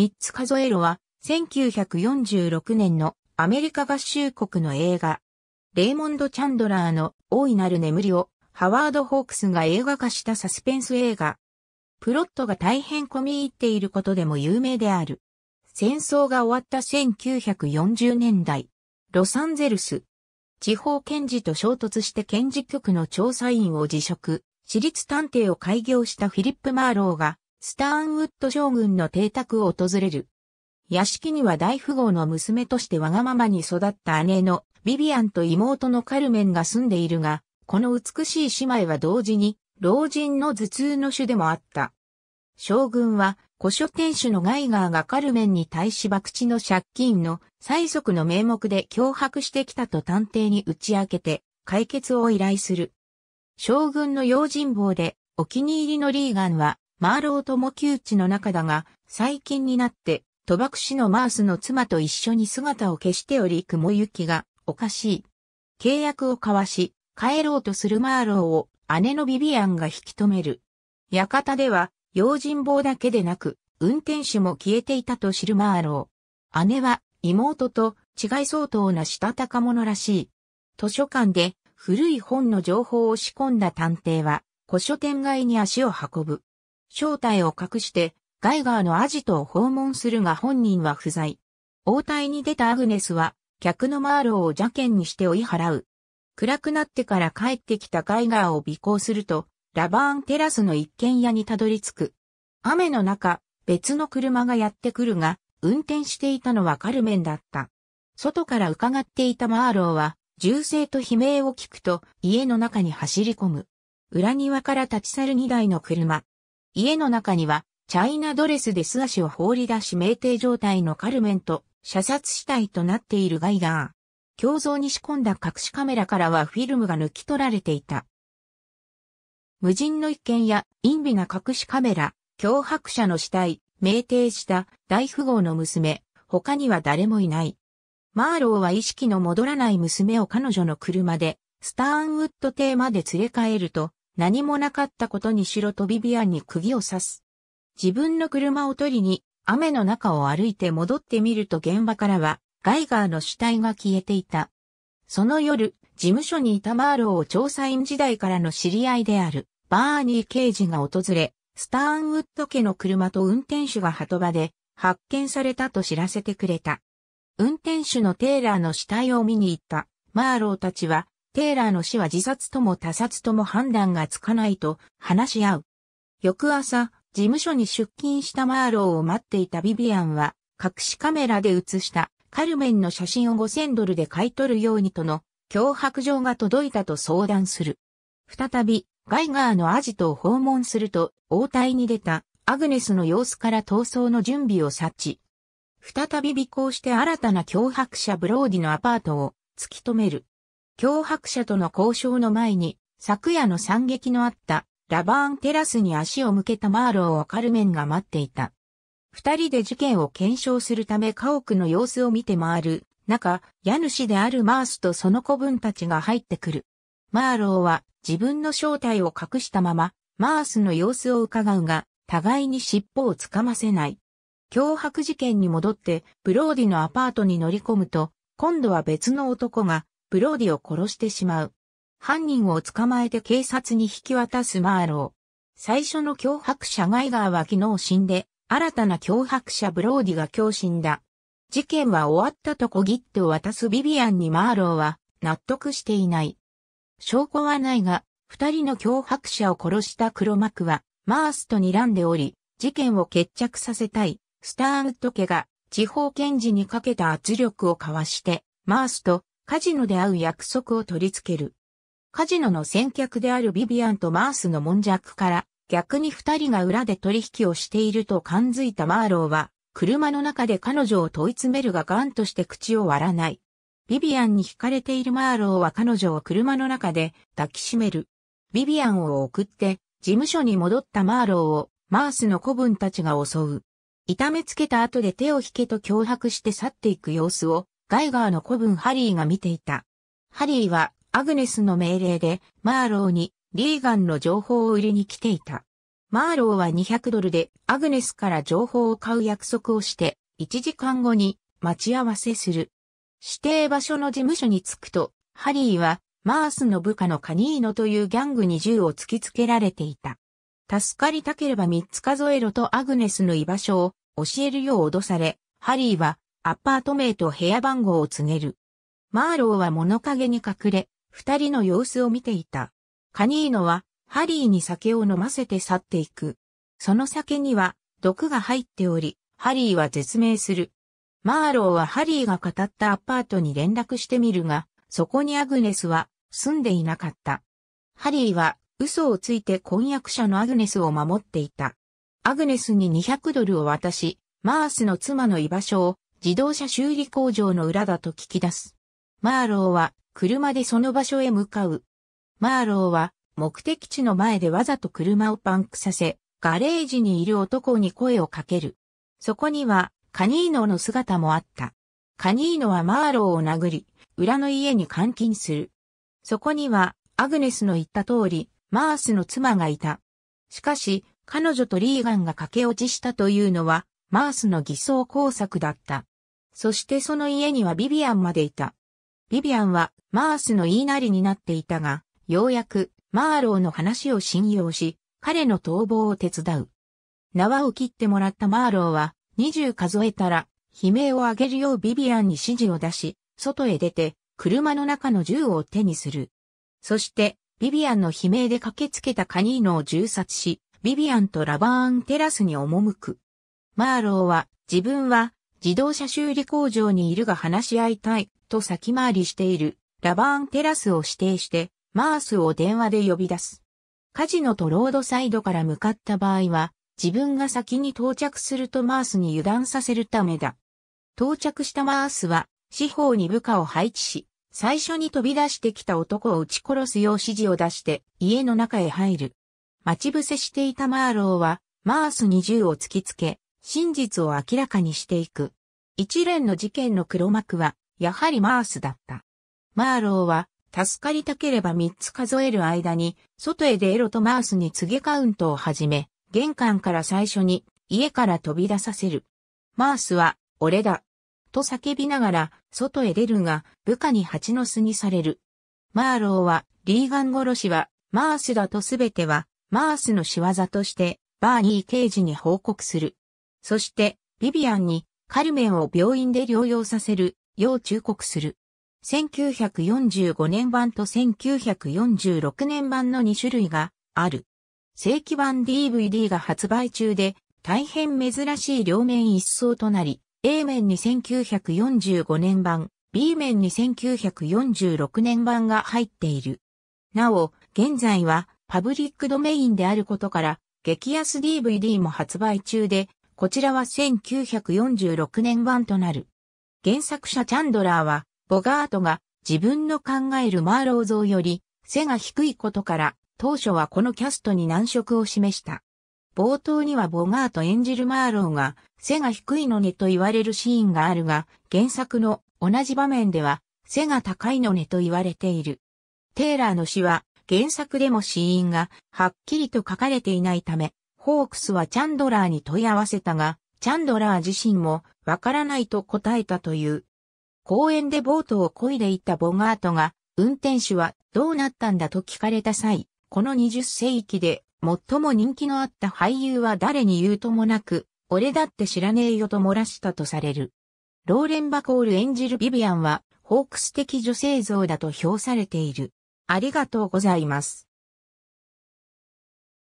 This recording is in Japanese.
三つ数えろは、1946年のアメリカ合衆国の映画、レイモンド・チャンドラーの大いなる眠りをハワード・ホークスが映画化したサスペンス映画。プロットが大変込み入っていることでも有名である。戦争が終わった1940年代、ロサンゼルス。地方検事と衝突して検事局の調査員を辞職、私立探偵を開業したフィリップ・マーローがスターンウッド将軍の邸宅を訪れる。屋敷には大富豪の娘としてわがままに育った姉のビビアンと妹のカルメンが住んでいるが、この美しい姉妹は同時に老人の頭痛の種でもあった。将軍は古書店主のガイガーがカルメンに対し博打の借金の催促の名目で脅迫してきたと探偵に打ち明けて解決を依頼する。将軍の用心棒でお気に入りのリーガンはマーローとも旧知の中だが、最近になって、賭博師のマースの妻と一緒に姿を消しており、雲行きがおかしい。契約を交わし、帰ろうとするマーローを姉のビビアンが引き止める。館では、用心棒だけでなく、運転手も消えていたと知るマーロー。姉は妹と違い相当なしたたか者らしい。図書館で古い本の情報を仕込んだ探偵は、古書店街に足を運ぶ。正体を隠して、ガイガーのアジトを訪問するが本人は不在。応対に出たアグネスは、客のマーローを邪剣にして追い払う。暗くなってから帰ってきたガイガーを尾行すると、ラバーンテラスの一軒家にたどり着く。雨の中、別の車がやってくるが、運転していたのはカルメンだった。外から伺っていたマーローは、銃声と悲鳴を聞くと、家の中に走り込む。裏庭から立ち去る2台の車。家の中には、チャイナドレスで素足を放り出し酩酊状態のカルメンと射殺死体となっているガイガー。胸像に仕込んだ隠しカメラからはフィルムが抜き取られていた。無人の一件や陰微な隠しカメラ、脅迫者の死体、酩酊した大富豪の娘、他には誰もいない。マーローは意識の戻らない娘を彼女の車で、スターンウッド邸まで連れ帰ると、何もなかったことにしろとビビアンに釘を刺す。自分の車を取りに雨の中を歩いて戻ってみると現場からはガイガーの死体が消えていた。その夜、事務所にいたマーローを調査員時代からの知り合いであるバーニー刑事が訪れ、スターンウッド家の車と運転手が鳩場で発見されたと知らせてくれた。運転手のテーラーの死体を見に行ったマーローたちはテイラーの死は自殺とも他殺とも判断がつかないと話し合う。翌朝、事務所に出勤したマーローを待っていたビビアンは、隠しカメラで写したカルメンの写真を5000ドルで買い取るようにとの脅迫状が届いたと相談する。再び、ガイガーのアジトを訪問すると、応対に出たアグネスの様子から逃走の準備を察知。再び尾行して新たな脅迫者ブローディのアパートを突き止める。脅迫者との交渉の前に、昨夜の惨劇のあったラバーンテラスに足を向けたマーローをカルメンが待っていた。二人で事件を検証するため家屋の様子を見て回る中、家主であるマースとその子分たちが入ってくる。マーローは自分の正体を隠したまま、マースの様子を伺うが、互いに尻尾をつかませない。脅迫事件に戻って、ブローディのアパートに乗り込むと、今度は別の男が、ブローディを殺してしまう。犯人を捕まえて警察に引き渡すマーロー。最初の脅迫者ガイガーは昨日死んで、新たな脅迫者ブローディが今日死んだ。事件は終わったと小切手を渡すビビアンにマーローは納得していない。証拠はないが、二人の脅迫者を殺した黒幕は、マースと睨んでおり、事件を決着させたい、スターウッド家が地方検事にかけた圧力を交わして、マースとカジノで会う約束を取り付ける。カジノの先客であるビビアンとマースの悶弱から、逆に二人が裏で取引をしていると感づいたマーローは、車の中で彼女を問い詰めるがガンとして口を割らない。ビビアンに惹かれているマーローは彼女を車の中で抱きしめる。ビビアンを送って、事務所に戻ったマーローを、マースの子分たちが襲う。痛めつけた後で手を引けと脅迫して去っていく様子を、ガイガーの子分ハリーが見ていた。ハリーはアグネスの命令でマーローにリーガンの情報を売りに来ていた。マーローは200ドルでアグネスから情報を買う約束をして1時間後に待ち合わせする。指定場所の事務所に着くと、ハリーはマースの部下のカニーノというギャングに銃を突きつけられていた。助かりたければ3つ数えろとアグネスの居場所を教えるよう脅され、ハリーはアパート名と部屋番号を告げる。マーローは物陰に隠れ、二人の様子を見ていた。カニーノは、ハリーに酒を飲ませて去っていく。その酒には、毒が入っており、ハリーは絶命する。マーローはハリーが語ったアパートに連絡してみるが、そこにアグネスは住んでいなかった。ハリーは嘘をついて婚約者のアグネスを守っていた。アグネスに200ドルを渡し、マースの妻の居場所を自動車修理工場の裏だと聞き出す。マーローは車でその場所へ向かう。マーローは目的地の前でわざと車をパンクさせ、ガレージにいる男に声をかける。そこにはカニーノの姿もあった。カニーノはマーローを殴り、裏の家に監禁する。そこにはアグネスの言った通り、マースの妻がいた。しかし、彼女とリーガンが駆け落ちしたというのは、マースの偽装工作だった。そしてその家にはビビアンまでいた。ビビアンはマースの言いなりになっていたが、ようやくマーローの話を信用し、彼の逃亡を手伝う。縄を切ってもらったマーローは、20数えたら、悲鳴を上げるようビビアンに指示を出し、外へ出て、車の中の銃を手にする。そして、ビビアンの悲鳴で駆けつけたカニーノを銃殺し、ビビアンとラバーンテラスに赴く。マーローは、自分は自動車修理工場にいるが話し合いたいと先回りしているラバーンテラスを指定してマースを電話で呼び出す。カジノとロードサイドから向かった場合は自分が先に到着するとマースに油断させるためだ。到着したマースは四方に部下を配置し、最初に飛び出してきた男を撃ち殺すよう指示を出して家の中へ入る。待ち伏せしていたマーローはマースに銃を突きつけ、真実を明らかにしていく。一連の事件の黒幕は、やはりマースだった。マーローは、助かりたければ三つ数える間に、外へ出エロとマースに告げカウントを始め、玄関から最初に、家から飛び出させる。マースは、俺だ。と叫びながら、外へ出るが、部下に蜂の巣にされる。マーローは、リーガン殺しは、マースだとすべては、マースの仕業として、バーニー刑事に報告する。そして、ビビアンにカルメンを病院で療養させるよう忠告する。1945年版と1946年版の2種類がある。正規版 DVD が発売中で大変珍しい両面一層となり、A 面に1945年版、B 面に1946年版が入っている。なお、現在はパブリックドメインであることから、激安 DVD も発売中で、こちらは1946年版となる。原作者チャンドラーは、ボガートが自分の考えるマーロー像より背が低いことから、当初はこのキャストに難色を示した。冒頭にはボガート演じるマーローが背が低いのねと言われるシーンがあるが、原作の同じ場面では背が高いのねと言われている。テイラーの詩は原作でも死因がはっきりと書かれていないため、ホークスはチャンドラーに問い合わせたが、チャンドラー自身もわからないと答えたという。公園でボートを漕いでいたボガートが、運転手はどうなったんだと聞かれた際、この20世紀で最も人気のあった俳優は誰に言うともなく、俺だって知らねえよと漏らしたとされる。ローレン・バコール演じるビビアンは、ホークス的女性像だと評されている。ありがとうございます。